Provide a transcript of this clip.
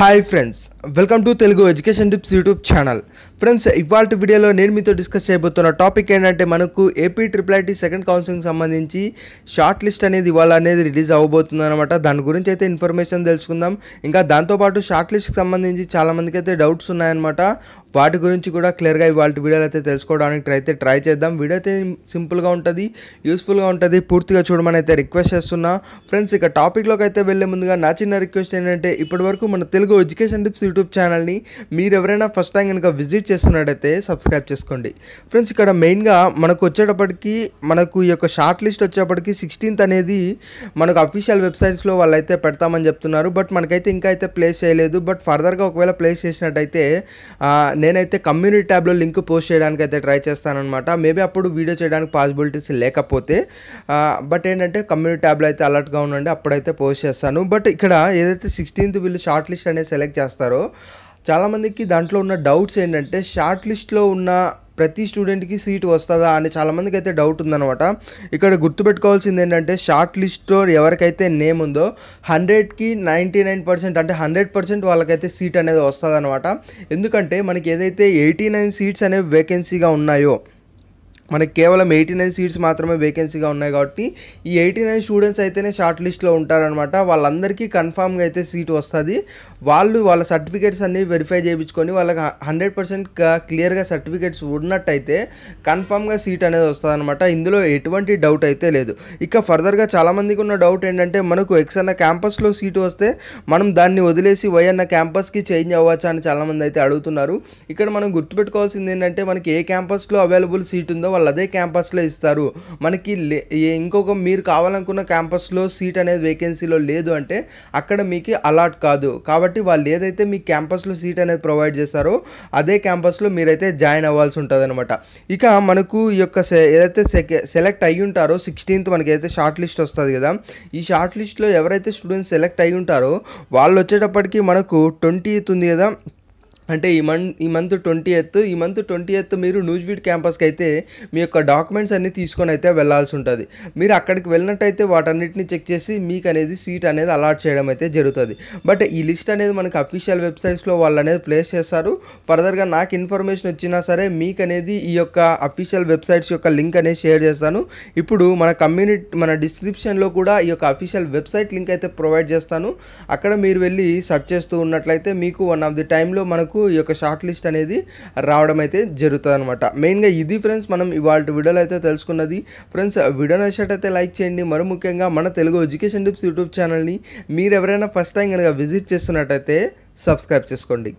hi friends welcome to Telugu education tips YouTube channel friends ఇవాళ వీడియోలో నేను మీతో డిస్కస్ చేయబోతున్న టాపిక్ ఏంటంటే మనకు AP triple IT second counselling సంబంధించి షార్ట్ లిస్ట్ అనేది ఇవాళ అనేది రిలీజ్ అవ్వబోతుంది అనమాట దాని గురించి అయితే ఇన్ఫర్మేషన్ తెలుసుకుందాం ఇంకా దాంతోపాటు షార్ట్ లిస్ట్కి సంబంధించి చాలామందికి అయితే డౌట్స్ ఉన్నాయన్నమాట వాటి గురించి కూడా క్లియర్గా ఇవాళ వీడియోలు అయితే తెలుసుకోవడానికి అయితే ట్రై చేద్దాం వీడియో అయితే సింపుల్గా ఉంటుంది యూస్ఫుల్గా ఉంటుంది పూర్తిగా చూడమని అయితే రిక్వెస్ట్ చేస్తున్నా ఫ్రెండ్స్ ఇక టాపిక్లోకి అయితే వెళ్ళే ముందుగా నా చిన్న రిక్వెస్ట్ ఏంటంటే ఇప్పటివరకు మన తెలుగు ఎడ్యుకేషన్ టిప్స్ యూట్యూబ్ ఛానల్ని మీరు ఎవరైనా ఫస్ట్ టైం కనుక విజిట్ చేస్తున్నట్టయితే సబ్స్క్రైబ్ చేసుకోండి ఫ్రెండ్స్ ఇక్కడ మెయిన్గా మనకు వచ్చేటప్పటికి మనకు ఈ యొక్క షార్ట్ లిస్ట్ వచ్చేటప్పటికి సిక్స్టీన్త్ అనేది మనకు అఫీషియల్ వెబ్సైట్స్లో వాళ్ళు అయితే పెడతామని చెప్తున్నారు బట్ మనకైతే ఇంకా అయితే ప్లేస్ చేయలేదు బట్ ఫర్దర్గా ఒకవేళ ప్లేస్ చేసినట్టయితే నేనైతే కమ్యూనిటీ ట్యాబ్లో లింక్ పోస్ట్ చేయడానికి అయితే ట్రై చేస్తానమాట మేబీ అప్పుడు వీడియో చేయడానికి పాసిబిలిటీస్ లేకపోతే బట్ ఏంటంటే కమ్యూనిటీ ట్యాబ్లో అయితే అలర్ట్గా ఉండండి అప్పుడైతే పోస్ట్ చేస్తాను బట్ ఇక్కడ ఏదైతే సిక్స్టీన్త్ వీళ్ళు షార్ట్ లిస్ట్ అనేది సెలెక్ట్ చేస్తారో చాలామందికి దాంట్లో ఉన్న డౌట్స్ ఏంటంటే షార్ట్ లిస్ట్లో ఉన్న ప్రతి స్టూడెంట్కి సీట్ వస్తుందా అని చాలామందికి అయితే డౌట్ ఉందనమాట ఇక్కడ గుర్తుపెట్టుకోవాల్సింది ఏంటంటే షార్ట్ లిస్ట్లో ఎవరికైతే నేమ్ ఉందో హండ్రెడ్కి నైంటీ నైన్ పర్సెంట్ అంటే హండ్రెడ్ పర్సెంట్ వాళ్ళకైతే సీట్ అనేది వస్తుందన్నమాట ఎందుకంటే మనకి ఏదైతే ఎయిటీ నైన్ సీట్స్ అనేవి వేకెన్సీగా ఉన్నాయో మనకి కేవలం ఎయిటీ నైన్ సీట్స్ మాత్రమే వేకెన్సీగా ఉన్నాయి కాబట్టి ఈ ఎయిటీ నైన్ స్టూడెంట్స్ అయితేనే షార్ట్ లిస్ట్లో ఉంటారనమాట వాళ్ళందరికీ కన్ఫామ్గా అయితే సీట్ వస్తుంది వాళ్ళు వాళ్ళ సర్టిఫికేట్స్ అన్నీ వెరిఫై చేయించుకొని వాళ్ళకి హండ్రెడ్ పర్సెంట్ క్లియర్గా సర్టిఫికేట్స్ ఉన్నట్టయితే కన్ఫామ్గా సీట్ అనేది వస్తుంది అనమాట ఇందులో ఎటువంటి డౌట్ అయితే లేదు ఇక ఫర్దర్గా చాలామందికి ఉన్న డౌట్ ఏంటంటే మనకు ఎక్స్ అన్న క్యాంపస్లో సీటు వస్తే మనం దాన్ని వదిలేసి వై అన్న క్యాంపస్కి చేంజ్ అవ్వచ్చా అని చాలామంది అయితే అడుగుతున్నారు ఇక్కడ మనం గుర్తుపెట్టుకోవాల్సింది ఏంటంటే మనకి ఏ క్యాంపస్లో అవైలబుల్ సీట్ ఉందో వాళ్ళు అదే క్యాంపస్లో ఇస్తారు మనకి ఇంకొక మీరు కావాలనుకున్న క్యాంపస్లో సీట్ అనేది వేకెన్సీలో లేదు అంటే అక్కడ మీకు అలాట్ కాదు కాబట్టి వాళ్ళు ఏదైతే మీ క్యాంపస్లో సీట్ అనేది ప్రొవైడ్ చేస్తారో అదే క్యాంపస్లో మీరైతే జాయిన్ అవ్వాల్సి ఉంటుంది అనమాట ఇక మనకు ఈ యొక్క ఏదైతే సెలెక్ట్ అయ్యి ఉంటారో సిక్స్టీన్త్ మనకైతే షార్ట్ లిస్ట్ వస్తుంది కదా ఈ షార్ట్ లిస్ట్లో ఎవరైతే స్టూడెంట్స్ సెలెక్ట్ అయ్యి ఉంటారో వాళ్ళు వచ్చేటప్పటికి మనకు ట్వంటీత్ ఉంది కదా అంటే ఈ మంత్ ఈ మంత్ ట్వంటీ ఎయిత్ ఈ మంత్ ట్వంటీ ఎయిత్ మీరు న్యూజ్వీట్ క్యాంపస్కి అయితే మీ యొక్క డాక్యుమెంట్స్ అన్నీ తీసుకొని అయితే వెళ్లాల్సి ఉంటుంది మీరు అక్కడికి వెళ్ళినట్టయితే వాటన్నిటిని చెక్ చేసి మీకు అనేది సీట్ అనేది అలాట్ చేయడం అయితే జరుగుతుంది బట్ ఈ లిస్ట్ అనేది మనకు అఫీషియల్ వెబ్సైట్స్లో వాళ్ళు అనేది ప్లేస్ చేస్తారు ఫర్దర్గా నాకు ఇన్ఫర్మేషన్ వచ్చినా సరే మీకు అనేది ఈ యొక్క అఫీషియల్ వెబ్సైట్స్ యొక్క లింక్ అనేది షేర్ చేస్తాను ఇప్పుడు మన కమ్యూనిటీ మన డిస్క్రిప్షన్లో కూడా ఈ యొక్క అఫీషియల్ వెబ్సైట్ లింక్ అయితే ప్రొవైడ్ చేస్తాను అక్కడ మీరు వెళ్ళి సెర్చ్ చేస్తూ ఉన్నట్లయితే మీకు వన్ ఆఫ్ ది టైంలో మనకు మనకు ఈ యొక్క షార్ట్ లిస్ట్ అనేది రావడం అయితే జరుగుతుంది అనమాట మెయిన్గా ఇది ఫ్రెండ్స్ మనం ఇవాళ వీడియోలో అయితే తెలుసుకున్నది ఫ్రెండ్స్ వీడియో నచ్చినట్టయితే లైక్ చేయండి మరి ముఖ్యంగా మన తెలుగు ఎడ్యుకేషన్ టిప్స్ యూట్యూబ్ ఛానల్ని మీరు ఎవరైనా ఫస్ట్ టైం కనుక విజిట్ చేస్తున్నట్టయితే సబ్స్క్రైబ్ చేసుకోండి